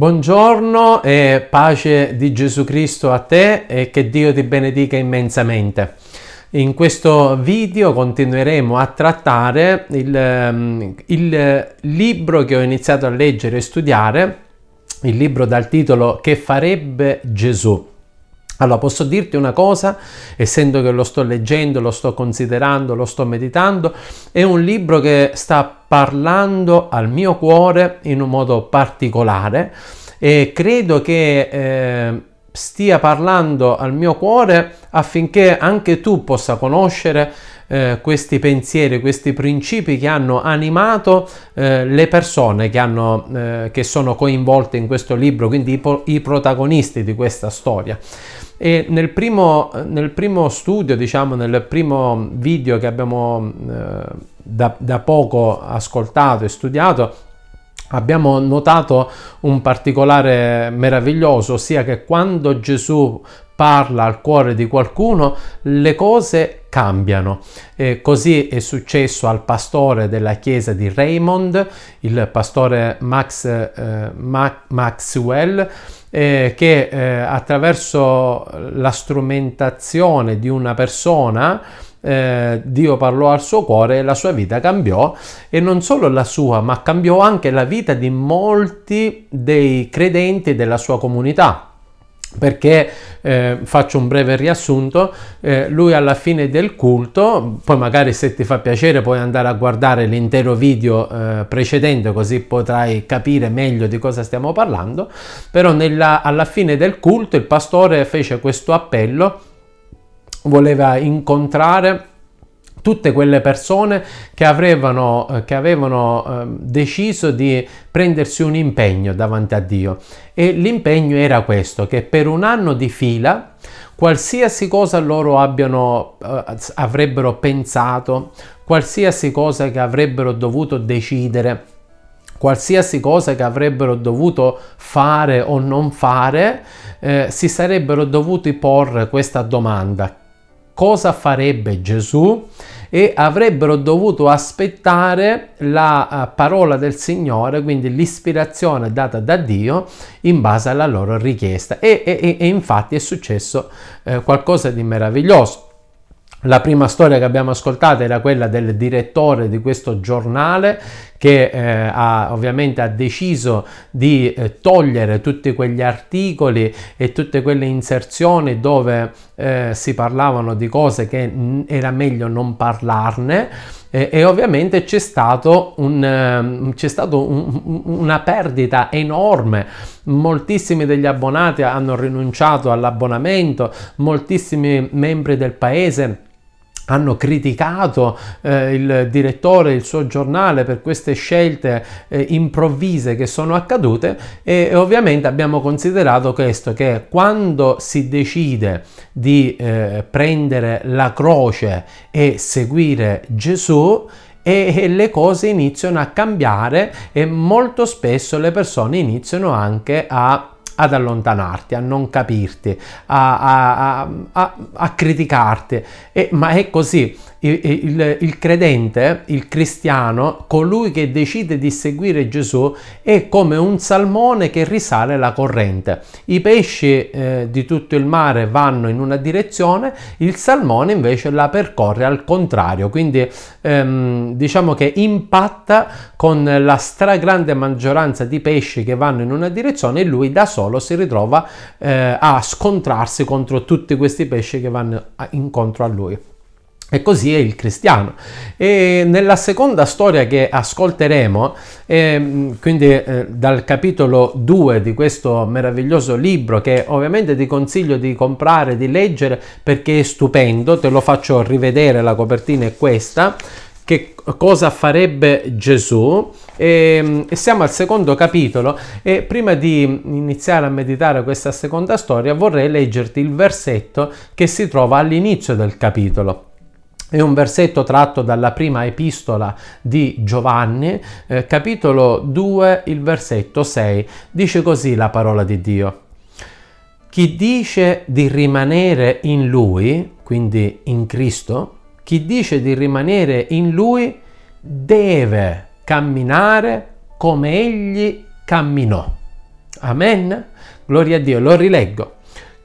Buongiorno e pace di Gesù Cristo a te e che Dio ti benedica immensamente. In questo video continueremo a trattare il, ehm, il libro che ho iniziato a leggere e studiare, il libro dal titolo Che farebbe Gesù? Allora, posso dirti una cosa, essendo che lo sto leggendo, lo sto considerando, lo sto meditando, è un libro che sta parlando al mio cuore in un modo particolare e credo che eh, stia parlando al mio cuore affinché anche tu possa conoscere eh, questi pensieri, questi principi che hanno animato eh, le persone che, hanno, eh, che, sono coinvolte in questo libro, quindi i, i protagonisti di questa storia. E nel primo, nel primo, studio, diciamo, nel primo video che abbiamo eh, da, da poco ascoltato e studiato, Abbiamo notato un particolare meraviglioso, ossia che quando Gesù parla al cuore di qualcuno, le cose cambiano. E così è successo al pastore della chiesa di Raymond, il pastore Max, eh, Ma- Maxwell, eh, che eh, attraverso la strumentazione di una persona eh, Dio parlò al suo cuore e la sua vita cambiò e non solo la sua, ma cambiò anche la vita di molti dei credenti della sua comunità perché eh, faccio un breve riassunto eh, lui alla fine del culto poi magari se ti fa piacere puoi andare a guardare l'intero video eh, precedente così potrai capire meglio di cosa stiamo parlando però nella, alla fine del culto il pastore fece questo appello voleva incontrare tutte quelle persone che avevano, eh, che avevano eh, deciso di prendersi un impegno davanti a Dio e l'impegno era questo che per un anno di fila qualsiasi cosa loro abbiano, eh, avrebbero pensato qualsiasi cosa che avrebbero dovuto decidere qualsiasi cosa che avrebbero dovuto fare o non fare, eh, si sarebbero dovuti porre questa domanda, cosa farebbe Gesù e avrebbero dovuto aspettare la eh, parola del Signore, quindi l'ispirazione data da Dio in base alla loro richiesta. E, e, e infatti è successo eh, qualcosa di meraviglioso. La prima storia che abbiamo ascoltato era quella del direttore di questo giornale che eh, ha, ovviamente ha deciso di eh, togliere tutti quegli articoli e tutte quelle inserzioni dove eh, si parlavano di cose che era meglio non parlarne e, eh, e ovviamente c'è, stato un, ehm, c'è stata un, una perdita enorme. Moltissimi degli abbonati hanno rinunciato all'abbonamento, moltissimi membri del paese hanno criticato eh, il direttore, il suo giornale per queste scelte eh, improvvise che sono accadute e ovviamente abbiamo considerato questo che quando si decide di eh, prendere la croce e seguire Gesù e le cose iniziano a cambiare e molto spesso le persone iniziano anche a ad allontanarti, a non capirti, a, a, a, a criticarti, e, ma è così il, il, il credente, il cristiano, colui che decide di seguire Gesù, è come un salmone che risale la corrente. I pesci eh, di tutto il mare vanno in una direzione, il salmone invece la percorre al contrario, quindi ehm, diciamo che impatta con la stragrande maggioranza di pesci che vanno in una direzione e lui da solo si ritrova eh, a scontrarsi contro tutti questi pesci che vanno incontro a lui. E così è il cristiano. E nella seconda storia che ascolteremo, eh, quindi eh, dal capitolo 2 di questo meraviglioso libro, che ovviamente ti consiglio di comprare, di leggere perché è stupendo, te lo faccio rivedere, la copertina è questa. Che cosa farebbe Gesù? Ehm, e, siamo al secondo capitolo e prima di iniziare a meditare questa seconda storia vorrei leggerti il versetto che si trova all'inizio del capitolo. È un versetto tratto dalla prima epistola di Giovanni, eh, capitolo 2, il versetto 6. Dice così la parola di Dio. Chi dice di rimanere in lui, quindi in Cristo, chi dice di rimanere in lui deve camminare come egli camminò. Amen? Gloria a Dio, lo rileggo.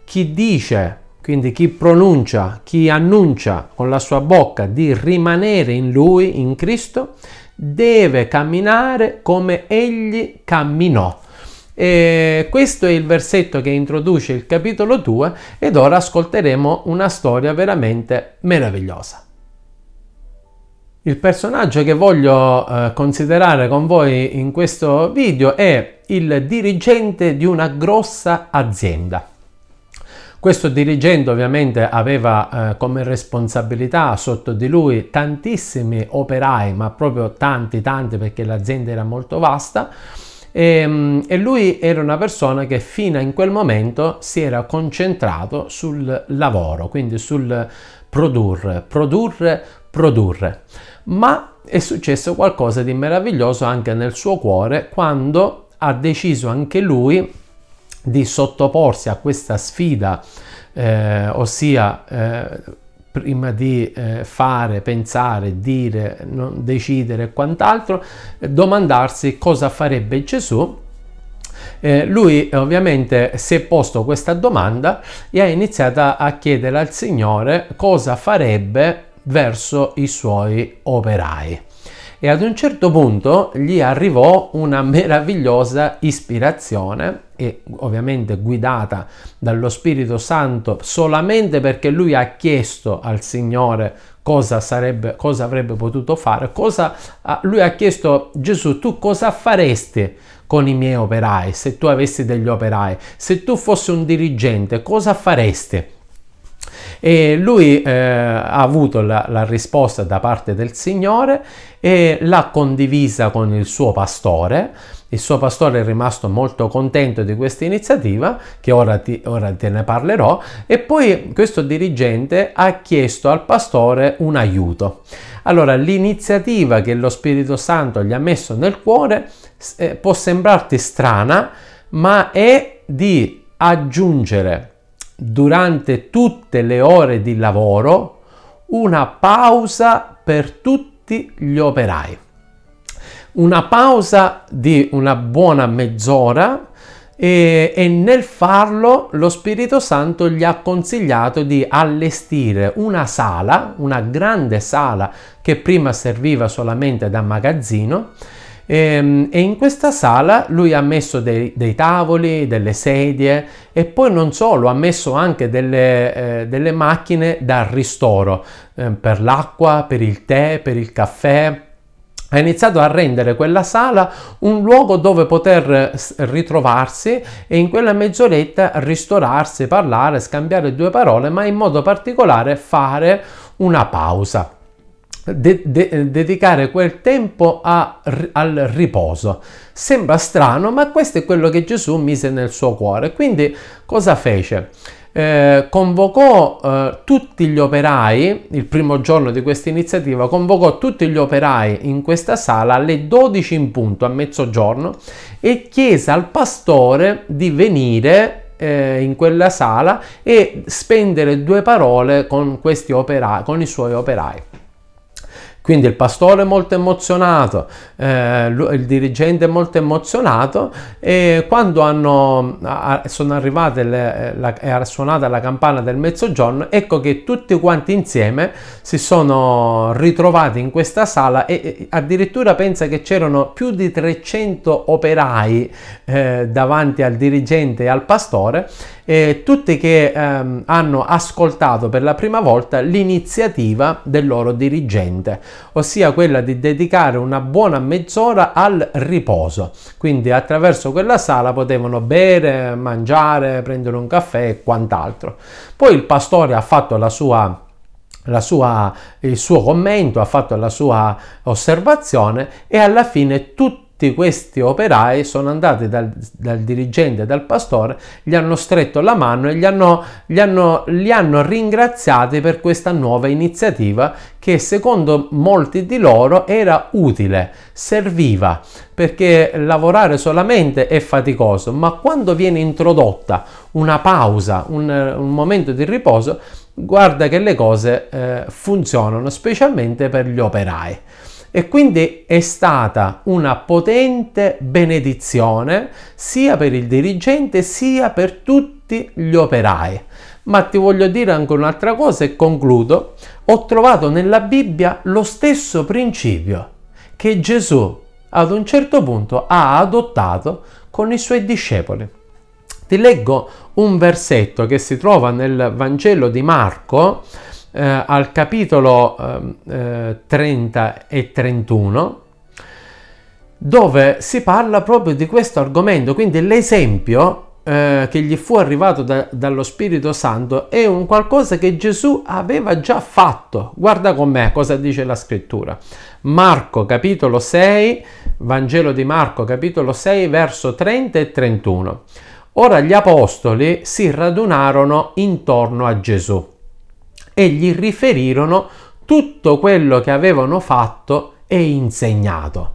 Chi dice quindi chi pronuncia, chi annuncia con la sua bocca di rimanere in lui, in Cristo, deve camminare come egli camminò. E questo è il versetto che introduce il capitolo 2 ed ora ascolteremo una storia veramente meravigliosa. Il personaggio che voglio eh, considerare con voi in questo video è il dirigente di una grossa azienda. Questo dirigente ovviamente aveva eh, come responsabilità sotto di lui tantissimi operai, ma proprio tanti, tanti perché l'azienda era molto vasta. E, ehm, e, lui era una persona che fino in quel momento si era concentrato sul lavoro, quindi sul produrre, produrre, produrre. Ma è successo qualcosa di meraviglioso anche nel suo cuore quando ha deciso anche lui di sottoporsi a questa sfida, eh, ossia eh, prima di eh, fare, pensare, dire, non, decidere e quant'altro, eh, domandarsi cosa farebbe Gesù eh, lui ovviamente si è posto questa domanda e ha iniziato a chiedere al Signore cosa farebbe verso i suoi operai e ad un certo punto gli arrivò una meravigliosa ispirazione e ovviamente guidata dallo Spirito Santo solamente perché lui ha chiesto al Signore cosa, sarebbe, cosa avrebbe potuto fare, cosa, lui ha chiesto Gesù tu cosa faresti con i miei operai se tu avessi degli operai, se tu fossi un dirigente cosa faresti? E lui eh, ha avuto la, la, risposta da parte del Signore e l'ha condivisa con il suo pastore. Il suo pastore è rimasto molto contento di questa iniziativa, che ora, ti, ora te ne parlerò, e poi questo dirigente ha chiesto al pastore un aiuto. Allora, l'iniziativa che lo Spirito Santo gli ha messo nel cuore eh, può sembrarti strana, ma è di aggiungere durante tutte le ore di lavoro una pausa per tutti gli operai. Una pausa di una buona mezz'ora e, e, nel farlo lo Spirito Santo gli ha consigliato di allestire una sala, una grande sala che prima serviva solamente da magazzino, e, ehm, e, in questa sala lui ha messo dei, dei, tavoli, delle sedie e poi non solo, ha messo anche delle, eh, delle macchine da ristoro eh, per l'acqua, per il tè, per il caffè. Ha iniziato a rendere quella sala un luogo dove poter ritrovarsi e in quella mezz'oretta ristorarsi, parlare, scambiare due parole, ma in modo particolare fare una pausa de- de- dedicare quel tempo a, al riposo. Sembra strano, ma questo è quello che Gesù mise nel suo cuore. Quindi cosa fece? Eh, convocò eh, tutti gli operai, il primo giorno di questa iniziativa, convocò tutti gli operai in questa sala alle 12 in punto, a mezzogiorno, e chiese al pastore di venire eh, in quella sala e spendere due parole con questi operai, con i suoi operai. Quindi il pastore è molto emozionato, eh, il dirigente è molto emozionato e quando hanno, sono arrivate le, la, è suonata la campana del mezzogiorno, ecco che tutti quanti insieme si sono ritrovati in questa sala e, addirittura pensa che c'erano più di 300 operai eh, davanti al dirigente e al pastore e tutti che ehm, hanno ascoltato per la prima volta l'iniziativa del loro dirigente ossia quella di dedicare una buona mezz'ora al riposo. Quindi attraverso quella sala potevano bere, mangiare, prendere un caffè e quant'altro. Poi il pastore ha fatto la sua la sua, il suo commento, ha fatto la sua osservazione e alla fine tutti tutti questi operai sono andati dal, dal dirigente, dal pastore, gli hanno stretto la mano e gli hanno, gli, hanno, li hanno ringraziati per questa nuova iniziativa che secondo molti di loro era utile, serviva, perché lavorare solamente è faticoso, ma quando viene introdotta una pausa, un, un momento di riposo, guarda che le cose eh, funzionano, specialmente per gli operai e quindi è stata una potente benedizione sia per il dirigente sia per tutti gli operai. Ma ti voglio dire anche un'altra cosa e concludo. Ho trovato nella Bibbia lo stesso principio che Gesù ad un certo punto ha adottato con i suoi discepoli. Ti leggo un versetto che si trova nel Vangelo di Marco eh, al capitolo ehm, eh, 30 e 31 dove si parla proprio di questo argomento, quindi l'esempio eh, che gli fu arrivato da, dallo Spirito Santo è un qualcosa che Gesù aveva già fatto. Guarda con me cosa dice la scrittura. Marco capitolo 6, Vangelo di Marco capitolo 6 verso 30 e 31. Ora gli apostoli si radunarono intorno a Gesù e gli riferirono tutto quello che avevano fatto e insegnato.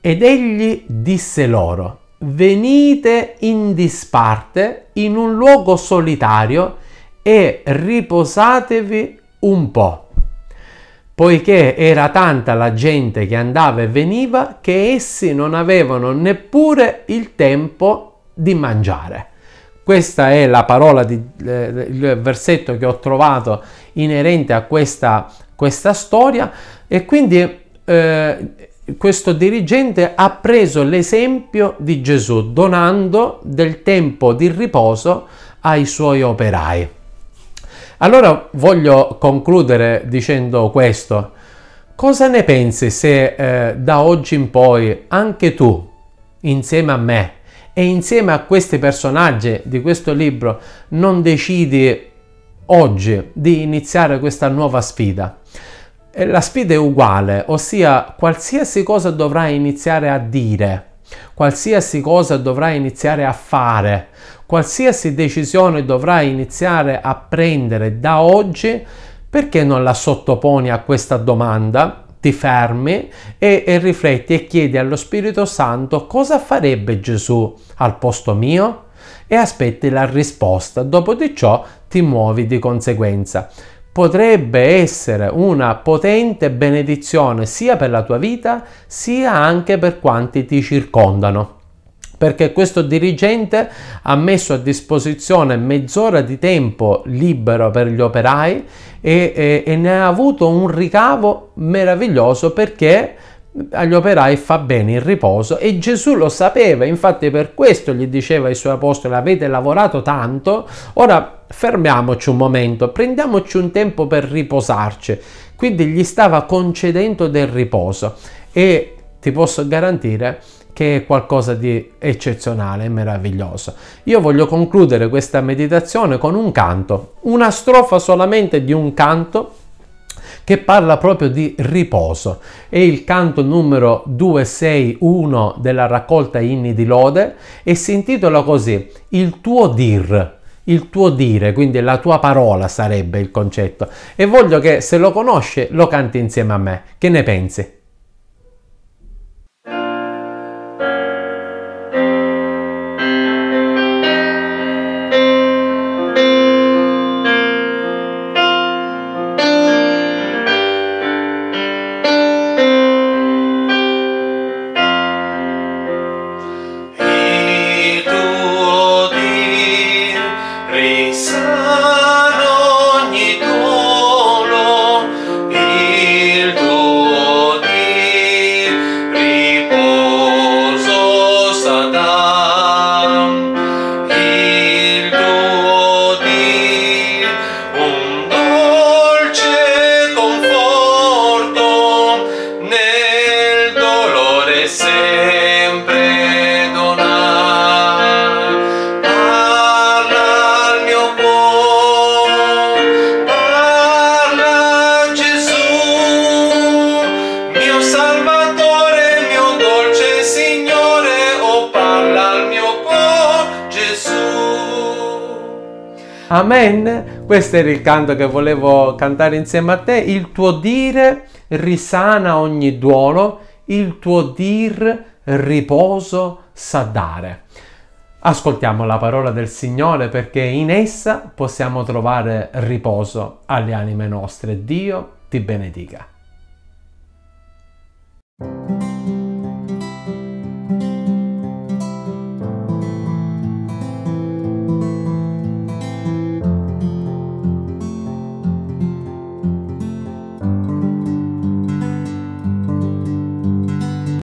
Ed egli disse loro, venite in disparte in un luogo solitario e riposatevi un po', poiché era tanta la gente che andava e veniva che essi non avevano neppure il tempo di mangiare. Questa è la parola, di, eh, il versetto che ho trovato inerente a questa, questa storia e quindi eh, questo dirigente ha preso l'esempio di Gesù donando del tempo di riposo ai suoi operai. Allora voglio concludere dicendo questo. Cosa ne pensi se eh, da oggi in poi anche tu, insieme a me, e insieme a questi personaggi di questo libro non decidi oggi di iniziare questa nuova sfida. La sfida è uguale, ossia qualsiasi cosa dovrai iniziare a dire, qualsiasi cosa dovrai iniziare a fare, qualsiasi decisione dovrai iniziare a prendere da oggi, perché non la sottoponi a questa domanda ti fermi e, e rifletti e chiedi allo Spirito Santo cosa farebbe Gesù al posto mio e aspetti la risposta. Dopo di ciò ti muovi di conseguenza. Potrebbe essere una potente benedizione sia per la tua vita sia anche per quanti ti circondano perché questo dirigente ha messo a disposizione mezz'ora di tempo libero per gli operai e, e, e ne ha avuto un ricavo meraviglioso perché agli operai fa bene il riposo e Gesù lo sapeva, infatti per questo gli diceva ai suoi apostoli avete lavorato tanto, ora fermiamoci un momento, prendiamoci un tempo per riposarci, quindi gli stava concedendo del riposo e ti posso garantire che è qualcosa di eccezionale e meraviglioso. Io voglio concludere questa meditazione con un canto, una strofa solamente di un canto che parla proprio di riposo. È il canto numero 261 della raccolta Inni di Lode e si intitola così Il tuo dir. Il tuo dire, quindi la tua parola sarebbe il concetto. E voglio che se lo conosci lo canti insieme a me. Che ne pensi? Amen. Questo era il canto che volevo cantare insieme a te. Il tuo dire risana ogni duolo, il tuo dir riposo sa dare. Ascoltiamo la parola del Signore perché in essa possiamo trovare riposo alle anime nostre. Dio ti benedica.